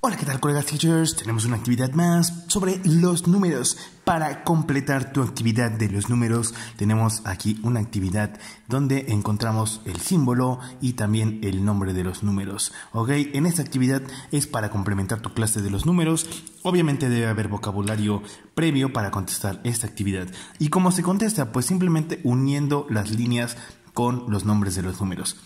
Hola, ¿qué tal, colegas teachers? Tenemos una actividad más sobre los números. Para completar tu actividad de los números, tenemos aquí una actividad donde encontramos el símbolo y también el nombre de los números. ¿Ok? En esta actividad es para complementar tu clase de los números. Obviamente debe haber vocabulario previo para contestar esta actividad. ¿Y cómo se contesta? Pues simplemente uniendo las líneas con los nombres de los números.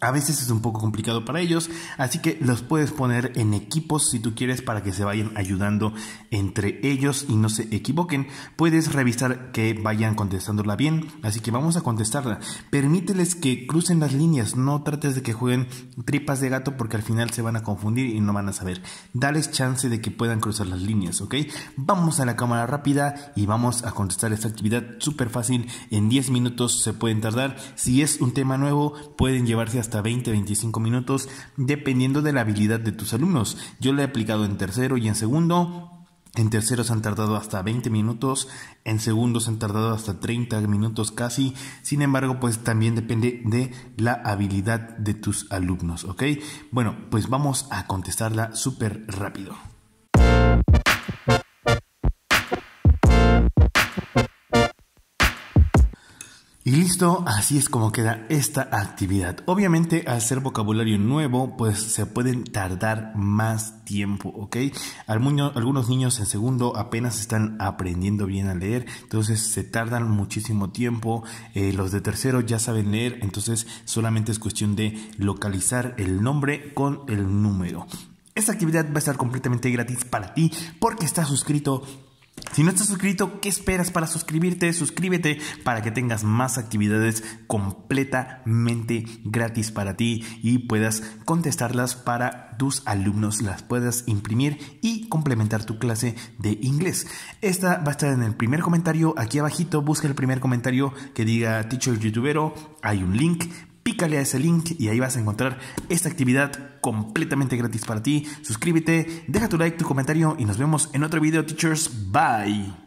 A veces es un poco complicado para ellos, así que los puedes poner en equipos si tú quieres para que se vayan ayudando entre ellos y no se equivoquen. Puedes revisar que vayan contestándola bien, así que vamos a contestarla. Permíteles que crucen las líneas, no trates de que jueguen tripas de gato porque al final se van a confundir y no van a saber. Dales chance de que puedan cruzar las líneas, ¿ok? Vamos a la cámara rápida y vamos a contestar esta actividad súper fácil. En 10 minutos se pueden tardar. Si es un tema nuevo, pueden llevarse hasta 20-25 minutos dependiendo de la habilidad de tus alumnos. Yo lo he aplicado en tercero y en segundo. En terceros han tardado hasta 20 minutos, en segundos han tardado hasta 30 minutos casi. Sin embargo, pues también depende de la habilidad de tus alumnos, ¿ok? Bueno, pues vamos a contestarla súper rápido. Y listo, así es como queda esta actividad. Obviamente al ser vocabulario nuevo, pues se pueden tardar más tiempo, ¿ok? Algunos niños en segundo apenas están aprendiendo bien a leer, entonces se tardan muchísimo tiempo. Eh, los de tercero ya saben leer, entonces solamente es cuestión de localizar el nombre con el número. Esta actividad va a estar completamente gratis para ti porque estás suscrito si no estás suscrito, ¿qué esperas para suscribirte? Suscríbete para que tengas más actividades completamente gratis para ti y puedas contestarlas para tus alumnos, las puedas imprimir y complementar tu clase de inglés. Esta va a estar en el primer comentario, aquí abajito, busca el primer comentario que diga Teacher Youtubero, hay un link Pícale a ese link y ahí vas a encontrar esta actividad completamente gratis para ti. Suscríbete, deja tu like, tu comentario y nos vemos en otro video, teachers. Bye.